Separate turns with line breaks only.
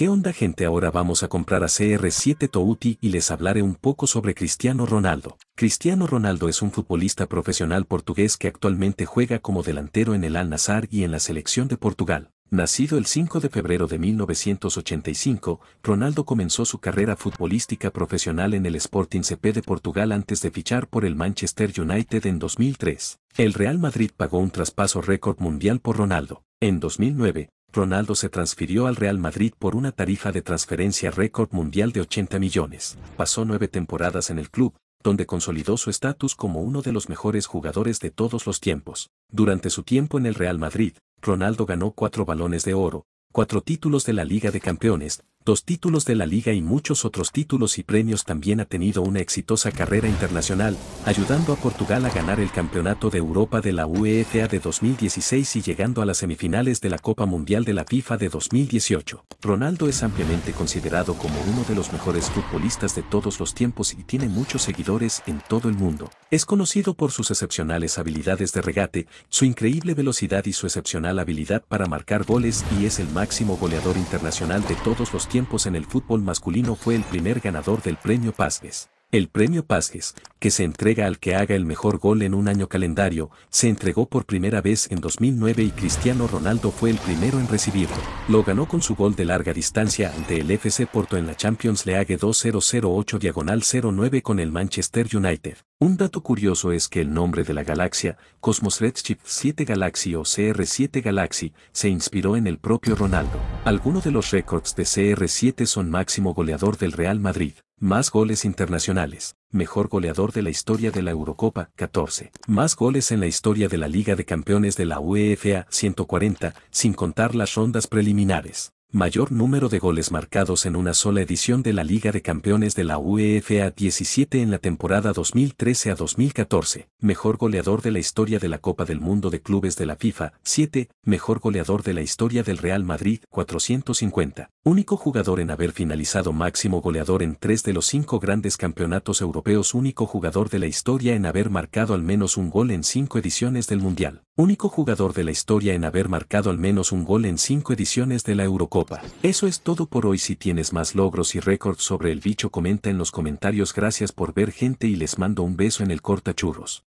¿Qué onda gente? Ahora vamos a comprar a CR7 Touti y les hablaré un poco sobre Cristiano Ronaldo. Cristiano Ronaldo es un futbolista profesional portugués que actualmente juega como delantero en el Al-Nassr y en la selección de Portugal. Nacido el 5 de febrero de 1985, Ronaldo comenzó su carrera futbolística profesional en el Sporting CP de Portugal antes de fichar por el Manchester United en 2003. El Real Madrid pagó un traspaso récord mundial por Ronaldo. En 2009, Ronaldo se transfirió al Real Madrid por una tarifa de transferencia récord mundial de 80 millones. Pasó nueve temporadas en el club, donde consolidó su estatus como uno de los mejores jugadores de todos los tiempos. Durante su tiempo en el Real Madrid, Ronaldo ganó cuatro balones de oro, cuatro títulos de la Liga de Campeones, dos títulos de la liga y muchos otros títulos y premios también ha tenido una exitosa carrera internacional, ayudando a Portugal a ganar el Campeonato de Europa de la UEFA de 2016 y llegando a las semifinales de la Copa Mundial de la FIFA de 2018. Ronaldo es ampliamente considerado como uno de los mejores futbolistas de todos los tiempos y tiene muchos seguidores en todo el mundo. Es conocido por sus excepcionales habilidades de regate, su increíble velocidad y su excepcional habilidad para marcar goles y es el máximo goleador internacional de todos los tiempos en el fútbol masculino fue el primer ganador del Premio Pazges. El Premio Pazges, que se entrega al que haga el mejor gol en un año calendario, se entregó por primera vez en 2009 y Cristiano Ronaldo fue el primero en recibirlo. Lo ganó con su gol de larga distancia ante el FC Porto en la Champions League 2008 diagonal 09 con el Manchester United. Un dato curioso es que el nombre de la galaxia, Cosmos Redshift 7 Galaxy o CR7 Galaxy, se inspiró en el propio Ronaldo. Algunos de los récords de CR7 son máximo goleador del Real Madrid, más goles internacionales, mejor goleador de la historia de la Eurocopa, 14, más goles en la historia de la Liga de Campeones de la UEFA, 140, sin contar las rondas preliminares mayor número de goles marcados en una sola edición de la Liga de Campeones de la UEFA 17 en la temporada 2013 a 2014, mejor goleador de la historia de la Copa del Mundo de Clubes de la FIFA 7, mejor goleador de la historia del Real Madrid 450, único jugador en haber finalizado máximo goleador en tres de los cinco grandes campeonatos europeos, único jugador de la historia en haber marcado al menos un gol en cinco ediciones del Mundial, único jugador de la historia en haber marcado al menos un gol en cinco ediciones de la Eurocopa eso es todo por hoy. Si tienes más logros y récords sobre el bicho comenta en los comentarios. Gracias por ver gente y les mando un beso en el cortachurros.